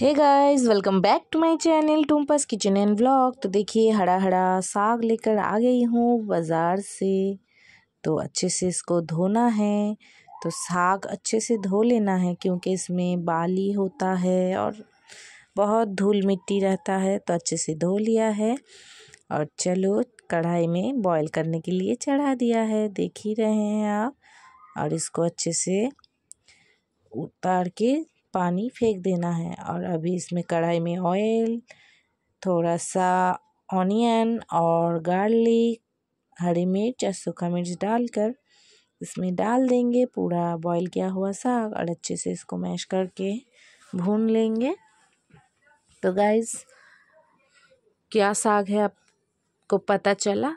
hey guys welcome back to my channel Tumpa's kitchen and blog तो देखिए हरा हरा साग लेकर आ गई हूँ बाज़ार से तो अच्छे से इसको धोना है तो साग अच्छे से धो लेना है क्योंकि इसमें बाली होता है और बहुत धूल मिट्टी रहता है तो अच्छे से धो लिया है और चलो कढ़ाई में बॉईल करने के लिए चढ़ा दिया है देख ही रहे हैं आप और इसको अच्छे से उतार के पानी फेंक देना है और अभी इसमें कढ़ाई में ऑयल थोड़ा सा ऑनियन और गार्लिक हरी मिर्च और सूखा मिर्च डालकर इसमें डाल देंगे पूरा बॉईल किया हुआ साग और अच्छे से इसको मैश करके भून लेंगे तो गाइज़ क्या साग है आपको पता चला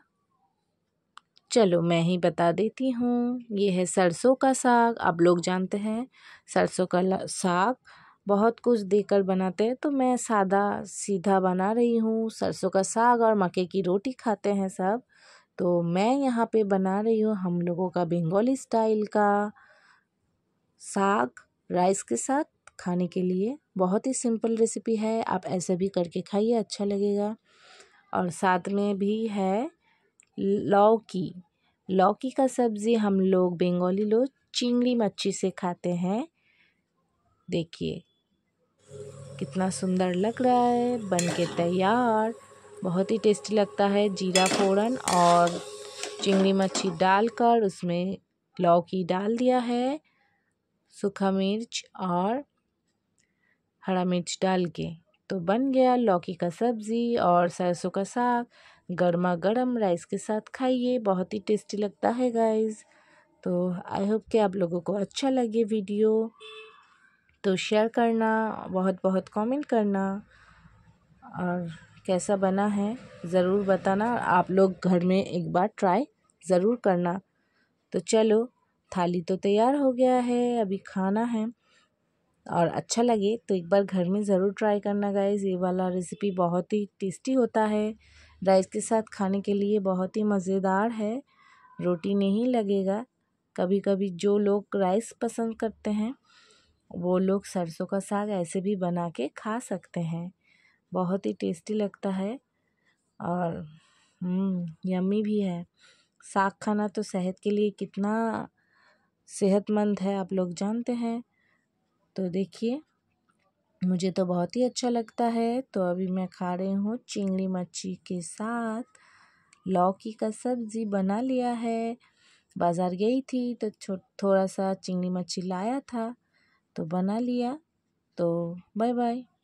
चलो मैं ही बता देती हूँ ये है सरसों का साग आप लोग जानते हैं सरसों का साग बहुत कुछ देकर बनाते हैं तो मैं सादा सीधा बना रही हूँ सरसों का साग और मक्के की रोटी खाते हैं सब तो मैं यहाँ पे बना रही हूँ हम लोगों का बंगाली स्टाइल का साग राइस के साथ खाने के लिए बहुत ही सिंपल रेसिपी है आप ऐसे भी करके खाइए अच्छा लगेगा और साथ में भी है लौकी लौकी का सब्ज़ी हम लोग बंगाली लोग चिंगड़ी मच्छी से खाते हैं देखिए कितना सुंदर लग रहा है बन के तैयार बहुत ही टेस्टी लगता है जीरा फोड़न और चिंगड़ी मच्छी डालकर उसमें लौकी डाल दिया है सूखा मिर्च और हरा मिर्च डाल के तो बन गया लौकी का सब्ज़ी और सरसों का साग गर्मा गर्म राइस के साथ खाइए बहुत ही टेस्टी लगता है गाइस तो आई होप कि आप लोगों को अच्छा लगे वीडियो तो शेयर करना बहुत बहुत कमेंट करना और कैसा बना है ज़रूर बताना आप लोग घर में एक बार ट्राई ज़रूर करना तो चलो थाली तो तैयार हो गया है अभी खाना है और अच्छा लगे तो एक बार घर में ज़रूर ट्राई करना गाइज़ ये वाला रेसिपी बहुत ही टेस्टी होता है राइस के साथ खाने के लिए बहुत ही मज़ेदार है रोटी नहीं लगेगा कभी कभी जो लोग राइस पसंद करते हैं वो लोग सरसों का साग ऐसे भी बना के खा सकते हैं बहुत ही टेस्टी लगता है और हम्म, यम्मी भी है साग खाना तो सेहत के लिए कितना सेहतमंद है आप लोग जानते हैं तो देखिए मुझे तो बहुत ही अच्छा लगता है तो अभी मैं खा रही हूँ चिंगड़ी मच्छी के साथ लौकी का सब्ज़ी बना लिया है बाज़ार गई थी तो छो थोड़ा सा चिंगड़ी मच्छी लाया था तो बना लिया तो बाय बाय